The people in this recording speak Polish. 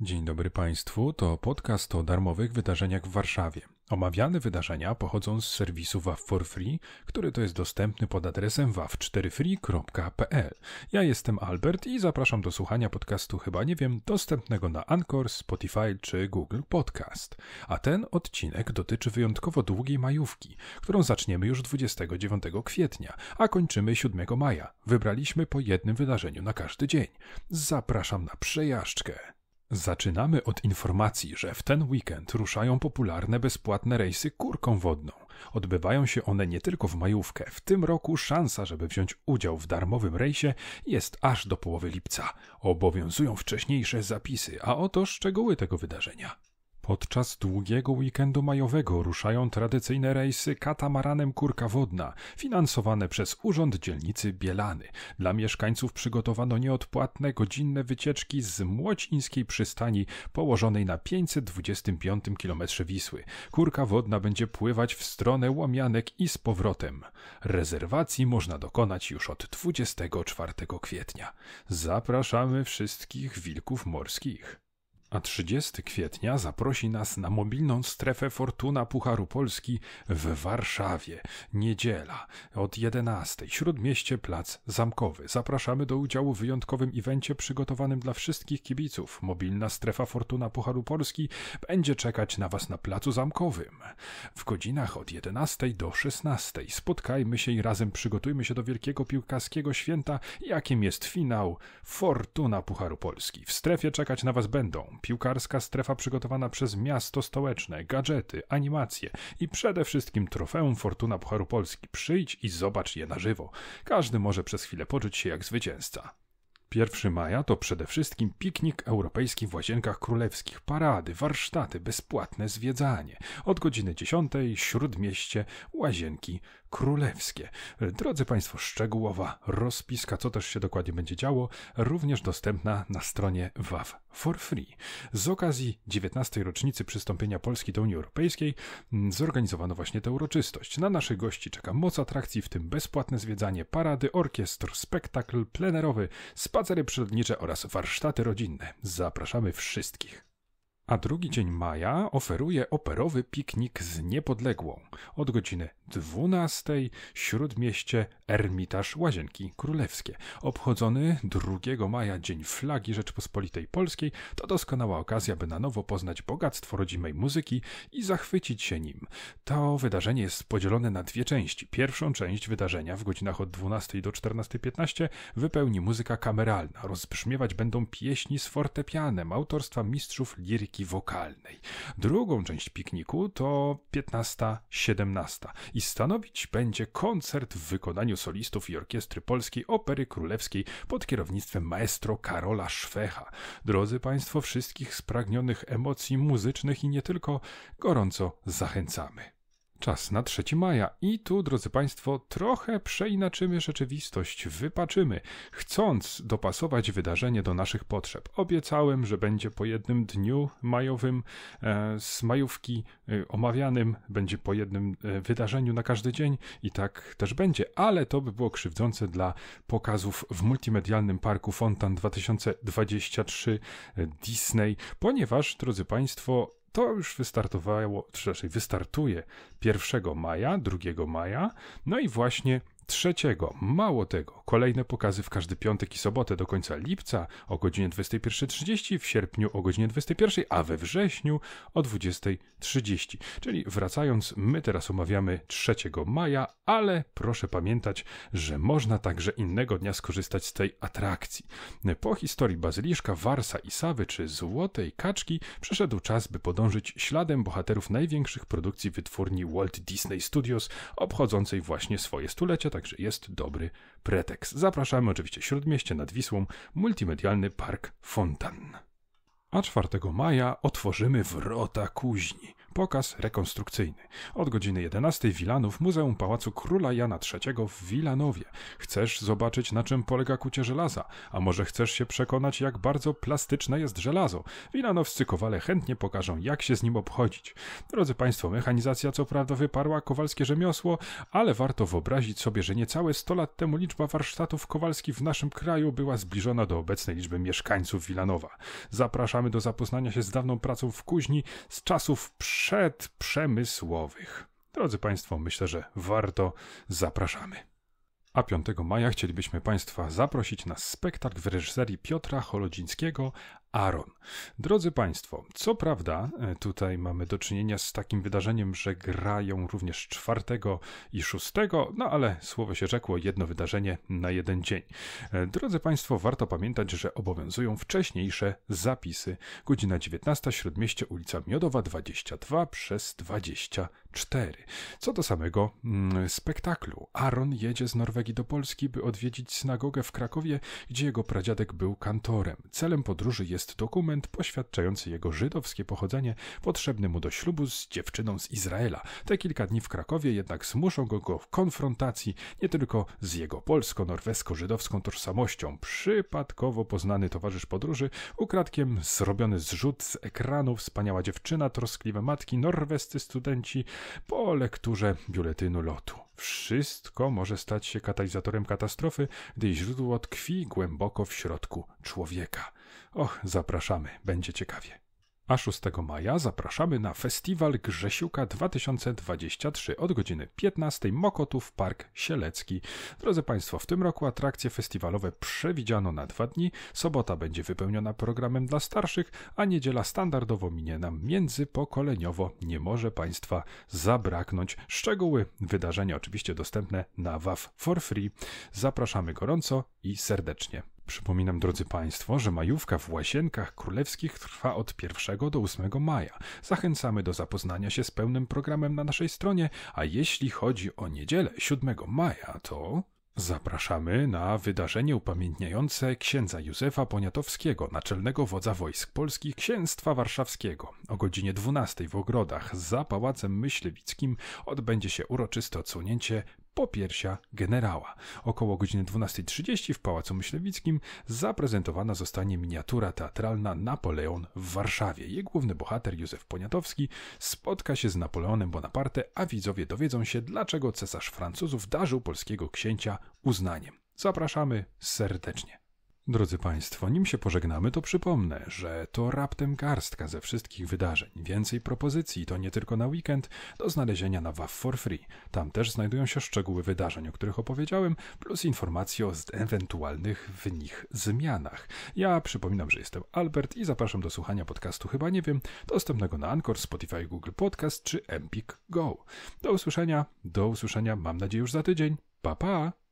Dzień dobry Państwu, to podcast o darmowych wydarzeniach w Warszawie. Omawiane wydarzenia pochodzą z serwisu WAF for Free, który to jest dostępny pod adresem waf4free.pl. Ja jestem Albert i zapraszam do słuchania podcastu chyba nie wiem, dostępnego na Anchor, Spotify czy Google Podcast. A ten odcinek dotyczy wyjątkowo długiej majówki, którą zaczniemy już 29 kwietnia, a kończymy 7 maja. Wybraliśmy po jednym wydarzeniu na każdy dzień. Zapraszam na przejażdżkę. Zaczynamy od informacji, że w ten weekend ruszają popularne bezpłatne rejsy kurką wodną. Odbywają się one nie tylko w majówkę. W tym roku szansa, żeby wziąć udział w darmowym rejsie jest aż do połowy lipca. Obowiązują wcześniejsze zapisy, a oto szczegóły tego wydarzenia. Podczas długiego weekendu majowego ruszają tradycyjne rejsy katamaranem Kurka Wodna, finansowane przez Urząd Dzielnicy Bielany. Dla mieszkańców przygotowano nieodpłatne godzinne wycieczki z Młocińskiej Przystani położonej na 525 km Wisły. Kurka Wodna będzie pływać w stronę Łamianek i z powrotem. Rezerwacji można dokonać już od 24 kwietnia. Zapraszamy wszystkich wilków morskich a 30 kwietnia zaprosi nas na mobilną strefę Fortuna Pucharu Polski w Warszawie. Niedziela od 11. Śródmieście Plac Zamkowy. Zapraszamy do udziału w wyjątkowym evencie przygotowanym dla wszystkich kibiców. Mobilna strefa Fortuna Pucharu Polski będzie czekać na Was na Placu Zamkowym. W godzinach od 11 do 16 spotkajmy się i razem przygotujmy się do wielkiego piłkarskiego święta, jakim jest finał Fortuna Pucharu Polski. W strefie czekać na Was będą piłkarska strefa przygotowana przez miasto stołeczne, gadżety, animacje i przede wszystkim trofeum Fortuna Pucharu Polski. Przyjdź i zobacz je na żywo. Każdy może przez chwilę poczuć się jak zwycięzca. 1 maja to przede wszystkim piknik europejski w Łazienkach Królewskich, parady, warsztaty, bezpłatne zwiedzanie. Od godziny 10 Śródmieście, Łazienki królewskie. Drodzy Państwo, szczegółowa rozpiska, co też się dokładnie będzie działo, również dostępna na stronie WAW for free. Z okazji 19. rocznicy przystąpienia Polski do Unii Europejskiej zorganizowano właśnie tę uroczystość. Na naszych gości czeka moc atrakcji, w tym bezpłatne zwiedzanie parady, orkiestr, spektakl plenerowy, spacery przyrodnicze oraz warsztaty rodzinne. Zapraszamy wszystkich. A drugi dzień maja oferuje operowy piknik z Niepodległą od godziny 12 w Śródmieście Ermitaż Łazienki Królewskie. Obchodzony 2 maja Dzień Flagi Rzeczpospolitej Polskiej to doskonała okazja, by na nowo poznać bogactwo rodzimej muzyki i zachwycić się nim. To wydarzenie jest podzielone na dwie części. Pierwszą część wydarzenia w godzinach od 12 do 14.15 wypełni muzyka kameralna. Rozbrzmiewać będą pieśni z fortepianem autorstwa mistrzów liryki wokalnej. Drugą część pikniku to 15-17 i stanowić będzie koncert w wykonaniu solistów i orkiestry polskiej Opery Królewskiej pod kierownictwem maestro Karola Szwecha. Drodzy Państwo, wszystkich spragnionych emocji muzycznych i nie tylko gorąco zachęcamy. Czas na 3 maja i tu, drodzy Państwo, trochę przeinaczymy rzeczywistość, wypaczymy, chcąc dopasować wydarzenie do naszych potrzeb. Obiecałem, że będzie po jednym dniu majowym e, z majówki e, omawianym, będzie po jednym e, wydarzeniu na każdy dzień i tak też będzie, ale to by było krzywdzące dla pokazów w multimedialnym parku Fontan 2023 e, Disney, ponieważ, drodzy Państwo, to już wystartowało, czy raczej wystartuje 1 maja, 2 maja, no i właśnie Trzeciego, mało tego, kolejne pokazy w każdy piątek i sobotę do końca lipca o godzinie 21.30, w sierpniu o godzinie 21, a we wrześniu o 20.30. Czyli wracając, my teraz omawiamy 3 maja, ale proszę pamiętać, że można także innego dnia skorzystać z tej atrakcji. Po historii Bazyliszka, Warsa i Sawy czy Złotej Kaczki przyszedł czas, by podążyć śladem bohaterów największych produkcji wytwórni Walt Disney Studios, obchodzącej właśnie swoje stulecie, tak także jest dobry pretekst. Zapraszamy oczywiście Śródmieście nad Wisłą, multimedialny park Fontan. A 4 maja otworzymy wrota kuźni pokaz rekonstrukcyjny. Od godziny 11 Wilanów, Muzeum Pałacu Króla Jana III w Wilanowie. Chcesz zobaczyć, na czym polega kucie żelaza? A może chcesz się przekonać, jak bardzo plastyczne jest żelazo? Wilanowscy kowale chętnie pokażą, jak się z nim obchodzić. Drodzy Państwo, mechanizacja co prawda wyparła kowalskie rzemiosło, ale warto wyobrazić sobie, że niecałe 100 lat temu liczba warsztatów kowalskich w naszym kraju była zbliżona do obecnej liczby mieszkańców Wilanowa. Zapraszamy do zapoznania się z dawną pracą w kuźni z czasów przy przedprzemysłowych. Drodzy Państwo, myślę, że warto. Zapraszamy. A 5 maja chcielibyśmy Państwa zaprosić na spektakl w reżyserii Piotra Holodzińskiego Aaron. Drodzy Państwo, co prawda e, tutaj mamy do czynienia z takim wydarzeniem, że grają również czwartego i szóstego, no ale słowo się rzekło, jedno wydarzenie na jeden dzień. E, drodzy Państwo, warto pamiętać, że obowiązują wcześniejsze zapisy. Godzina 19, Śródmieście, ulica Miodowa 22 przez 24. Co do samego mm, spektaklu. Aaron jedzie z Norwegii do Polski, by odwiedzić synagogę w Krakowie, gdzie jego pradziadek był kantorem. Celem podróży jest jest dokument poświadczający jego żydowskie pochodzenie, potrzebny mu do ślubu z dziewczyną z Izraela. Te kilka dni w Krakowie jednak zmuszą go do konfrontacji nie tylko z jego polsko-norwesko-żydowską tożsamością. Przypadkowo poznany towarzysz podróży, ukradkiem zrobiony zrzut z ekranu, wspaniała dziewczyna, troskliwe matki, norwescy studenci po lekturze biuletynu lotu. Wszystko może stać się katalizatorem katastrofy, gdy źródło tkwi głęboko w środku człowieka. Och, zapraszamy, będzie ciekawie. A 6 maja zapraszamy na Festiwal Grzesiuka 2023 od godziny 15 Mokotów Park Sielecki. Drodzy Państwo, w tym roku atrakcje festiwalowe przewidziano na dwa dni. Sobota będzie wypełniona programem dla starszych, a niedziela standardowo minie nam międzypokoleniowo. Nie może Państwa zabraknąć. Szczegóły wydarzenia oczywiście dostępne na WAF for free. Zapraszamy gorąco i serdecznie. Przypominam, drodzy Państwo, że majówka w Łazienkach Królewskich trwa od 1 do 8 maja. Zachęcamy do zapoznania się z pełnym programem na naszej stronie, a jeśli chodzi o niedzielę 7 maja, to... Zapraszamy na wydarzenie upamiętniające księdza Józefa Poniatowskiego, naczelnego wodza wojsk polskich Księstwa Warszawskiego. O godzinie 12 w ogrodach za Pałacem Myśliwickim odbędzie się uroczyste odsunięcie popiersia generała. Około godziny 12.30 w Pałacu Myślewickim zaprezentowana zostanie miniatura teatralna Napoleon w Warszawie. Jej główny bohater Józef Poniatowski spotka się z Napoleonem Bonaparte, a widzowie dowiedzą się, dlaczego cesarz Francuzów darzył polskiego księcia uznaniem. Zapraszamy serdecznie. Drodzy Państwo, nim się pożegnamy, to przypomnę, że to raptem garstka ze wszystkich wydarzeń. Więcej propozycji to nie tylko na weekend, do znalezienia na WAF for Free. Tam też znajdują się szczegóły wydarzeń, o których opowiedziałem, plus informacje o ewentualnych w nich zmianach. Ja przypominam, że jestem Albert i zapraszam do słuchania podcastu Chyba Nie Wiem, dostępnego na Anchor, Spotify, Google Podcast czy Empik Go. Do usłyszenia, do usłyszenia, mam nadzieję już za tydzień. Pa, pa!